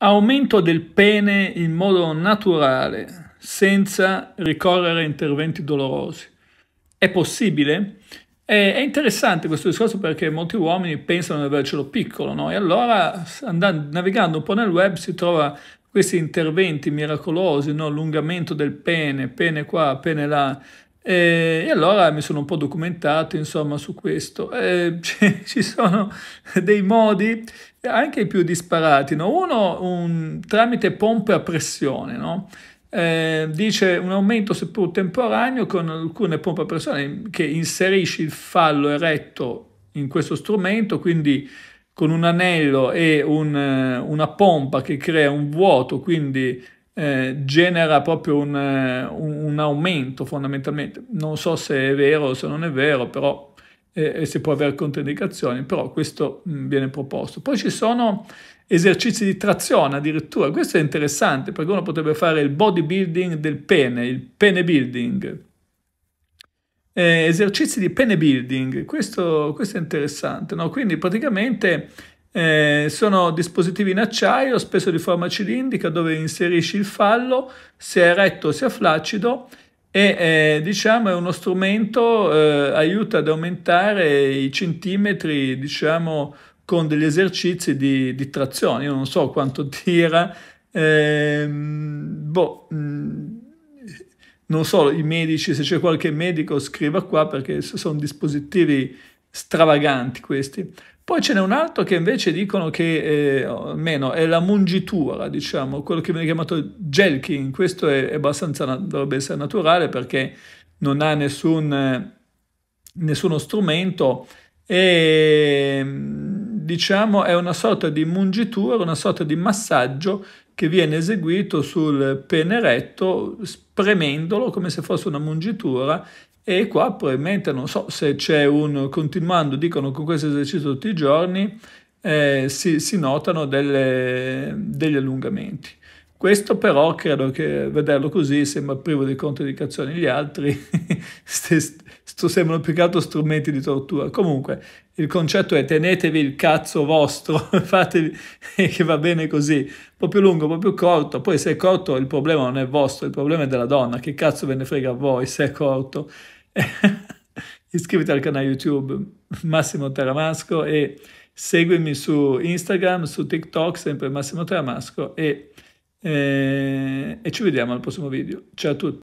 Aumento del pene in modo naturale, senza ricorrere a interventi dolorosi. È possibile? È interessante questo discorso perché molti uomini pensano di avercelo piccolo, no? E allora, andando, navigando un po' nel web, si trova questi interventi miracolosi, no? allungamento del pene, pene qua, pene là, e, e, allora mi sono un po' documentato insomma su questo. Eh, c- ci sono dei modi anche più disparati. No? Uno un, tramite pompe a pressione, no? Eh, dice un aumento seppur temporaneo con alcune pompe a pressione che inserisci il fallo eretto in questo strumento, quindi con un anello e un, una pompa che crea un vuoto, quindi eh, genera proprio un, eh, un, un, aumento fondamentalmente. Non so se è vero o se non è vero, però eh, se può avere controindicazioni, però questo mm, viene proposto. Poi ci sono esercizi di trazione addirittura, questo è interessante perché uno potrebbe fare il bodybuilding del pene, il pene building. Eh, esercizi di pene building, questo, questo è interessante, no? quindi praticamente eh, sono dispositivi in acciaio, spesso di forma cilindrica, dove inserisci il fallo, sia eretto sia flaccido, e eh, diciamo è uno strumento eh, aiuta ad aumentare i centimetri, diciamo, con degli esercizi di, di trazione. Io non so quanto tira, ehm, boh. Mh, mm, non so, i medici, se c'è qualche medico scriva qua perché sono dispositivi stravaganti questi. Poi ce n'è un altro che invece dicono che è, eh, meno, è la mungitura, diciamo, quello che viene chiamato gelking. Questo è, è abbastanza, dovrebbe essere naturale perché non ha nessun, nessuno strumento e diciamo è una sorta di mungitura, una sorta di massaggio che viene eseguito sul pene retto spremendolo come se fosse una mungitura e qua probabilmente non so se c'è un continuando, dicono con questo esercizio tutti i giorni eh, si, si, notano delle, degli allungamenti. Questo però credo che vederlo così sembra privo di controindicazioni. Gli altri sembrano più che altro strumenti di tortura. Comunque il concetto è tenetevi il cazzo vostro, fatevi che va bene così. Proprio lungo, proprio corto. Poi se è corto il problema non è vostro, il problema è della donna. Che cazzo ve ne frega a voi se è corto? iscriviti al canale YouTube Massimo Teramasco e seguimi su Instagram, su TikTok, sempre Massimo Teramasco e, eh, e ci vediamo al prossimo video. Ciao a tutti!